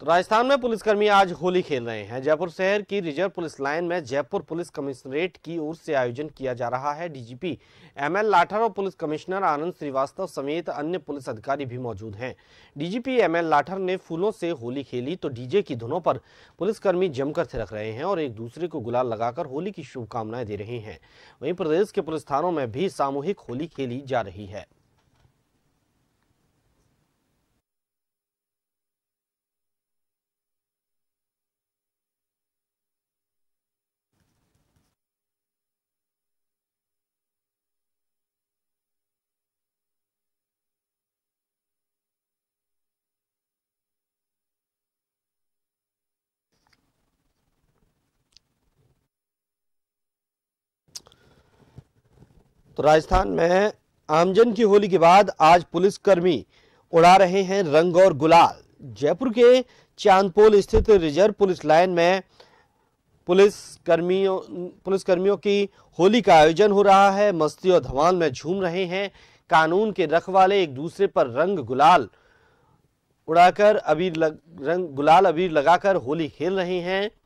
तो राजस्थान में पुलिसकर्मी आज होली खेल रहे हैं जयपुर शहर की रिजर्व पुलिस लाइन में जयपुर पुलिस कमिश्नरेट की ओर से आयोजन किया जा रहा है डीजीपी एमएल लाठर और पुलिस कमिश्नर आनंद श्रीवास्तव समेत अन्य पुलिस अधिकारी भी मौजूद हैं डीजीपी एमएल लाठर ने फूलों से होली खेली तो डीजे की धुनों पर पुलिसकर्मी जमकर थिरक रहे हैं और एक दूसरे को गुलाल लगाकर होली की शुभकामनाएं दे रहे हैं वहीं प्रदेश के पुलिस थानों में भी सामूहिक होली खेली जा रही है तो राजस्थान में आमजन की होली के बाद आज पुलिसकर्मी उड़ा रहे हैं रंग और गुलाल जयपुर के चांदपोल स्थित रिजर्व पुलिस लाइन में पुलिस कर्मियों पुलिस कर्मियों की होली का आयोजन हो रहा है मस्ती और धमाल में झूम रहे हैं कानून के रखवाले एक दूसरे पर रंग गुलाल उड़ाकर अबीर लग, रंग गुलाल अबीर लगाकर होली खेल रहे हैं